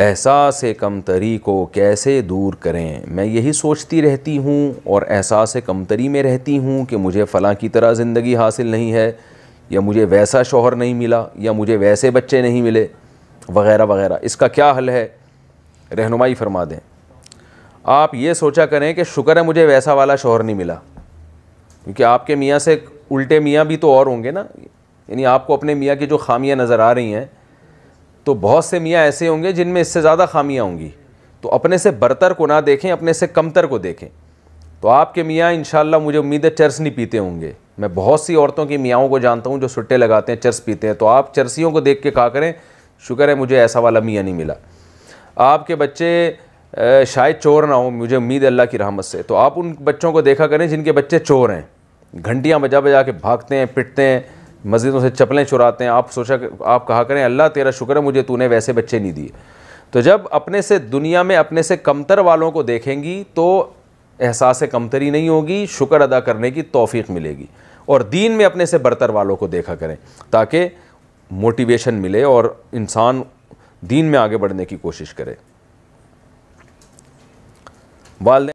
एहसास कमतरी को कैसे दूर करें मैं यही सोचती रहती हूँ और एहसास कमतरी में रहती हूँ कि मुझे फ़लाँ की तरह ज़िंदगी हासिल नहीं है या मुझे वैसा शोहर नहीं मिला या मुझे वैसे बच्चे नहीं मिले वगैरह वगैरह इसका क्या हल है रहनुमाई फरमा दें आप ये सोचा करें कि शुक्र है मुझे वैसा वाला शोहर नहीं मिला क्योंकि आपके मियाँ से उल्टे मियाँ भी तो और होंगे ना यानी आपको अपने मियाँ की जो खामियाँ नज़र आ रही हैं तो बहुत से मियाँ ऐसे होंगे जिनमें इससे ज़्यादा खामियाँ होंगी तो अपने से बरतर को ना देखें अपने से कमतर को देखें तो आपके मियाँ इन मुझे उम्मीद है चर्स नहीं पीते होंगे मैं बहुत सी औरतों की मियाँ को जानता हूँ जो सुट्टे लगाते हैं चर्स पीते हैं तो आप चर्सियों को देख के कहा करें शुक्र है मुझे ऐसा वाला मियाँ नहीं मिला आपके बच्चे शायद चोर ना हो मुझे उम्मीद है अल्लाह की रहमत से तो आप उन बच्चों को देखा करें जिनके बच्चे चोर हैं घंटियाँ बजा बजा के भागते हैं पिटते हैं मस्जिदों से चप्पलें चुराते हैं आप सोचा आप कहा करें अल्लाह तेरा शुक्र है मुझे तूने वैसे बच्चे नहीं दिए तो जब अपने से दुनिया में अपने से कमतर वालों को देखेंगी तो एहसास कमतरी नहीं होगी शुक्र अदा करने की तोफ़ी मिलेगी और दीन में अपने से बरतर वालों को देखा करें ताकि मोटिवेशन मिले और इंसान दीन में आगे बढ़ने की कोशिश करे वाले